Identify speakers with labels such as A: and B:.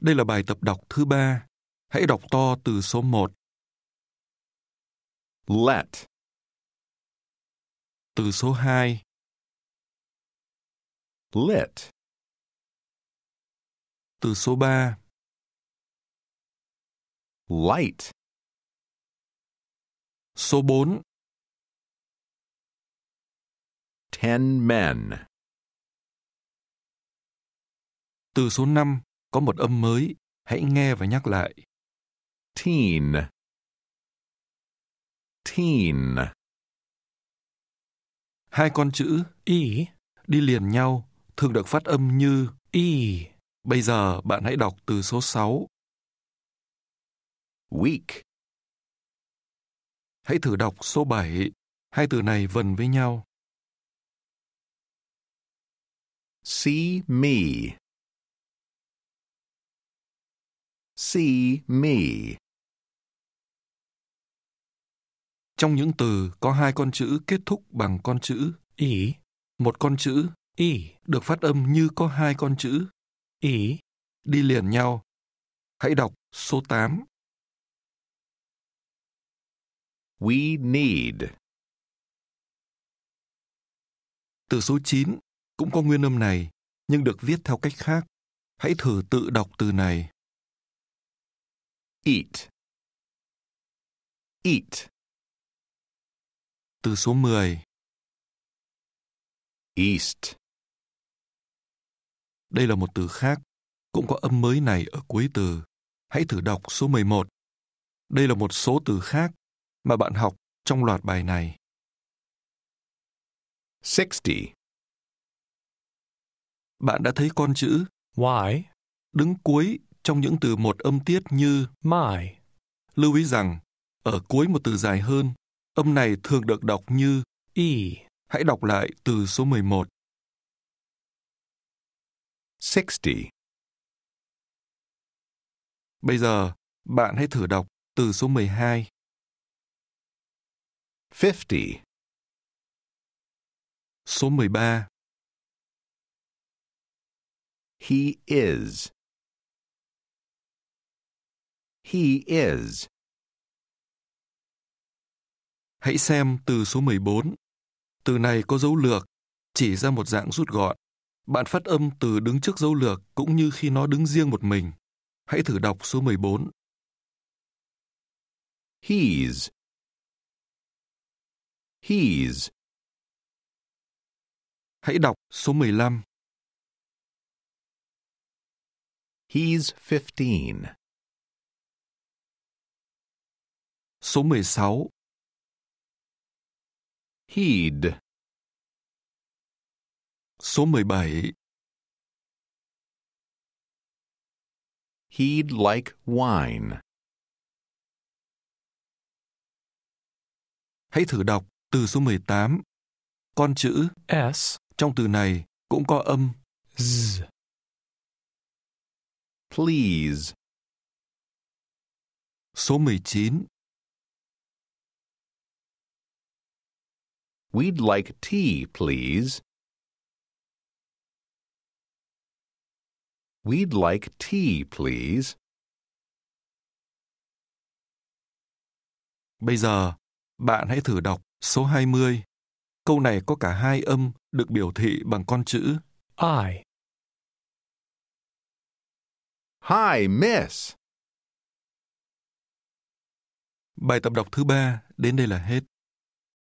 A: Đây là bài tập đọc thứ ba. Hãy đọc to từ số 1. Let. Từ số 2. Lit. Từ số 3. Light. Số 4. Ten men. Từ số 5. Có một âm mới, hãy nghe và nhắc lại. Teen. Teen. Hai con chữ y đi liền nhau, thường được phát âm như y. Bây giờ bạn hãy đọc từ số 6. Week. Hãy thử đọc số 7. Hai từ này vần với nhau. See me. See me. Trong những từ có hai con chữ kết thúc bằng con chữ ý, e. một con chữ ý e được phát âm như có hai con chữ ý e. đi liền nhau. Hãy đọc số 8. We need. Từ số 9 cũng có nguyên âm này nhưng được viết theo cách khác. Hãy thử tự đọc từ này. Eat. Eat. Từ số 10. East. Đây là một từ khác, cũng có âm mới này ở cuối từ. Hãy thử đọc số 11. Đây là một số từ khác mà bạn học trong loạt bài này. 60. Bạn đã thấy con chữ Y đứng cuối trong những từ một âm tiết như my. Lưu ý rằng, ở cuối một từ dài hơn, âm này thường được đọc như e. Hãy đọc lại từ số 11. 60. Bây giờ, bạn hãy thử đọc từ số 12. 50. Số 13. He is. He is. Hãy xem từ số 14. Từ này có dấu lược, chỉ ra một dạng rút gọn. Bạn phát âm từ đứng trước dấu lược cũng như khi nó đứng riêng một mình. Hãy thử đọc số 14. He's. He's. Hãy đọc số 15. He's 15. Số 16 Heed Số 17 Heed like wine Hãy thử đọc từ số 18. Con chữ S trong từ này cũng có âm Z. Please. Số 19 We'd like tea, please. We'd like tea, please. Bây giờ, bạn hãy thử đọc số 20. Câu này có cả hai âm được biểu thị bằng con chữ I. Hi, miss. Bài tập đọc thứ ba đến đây là hết.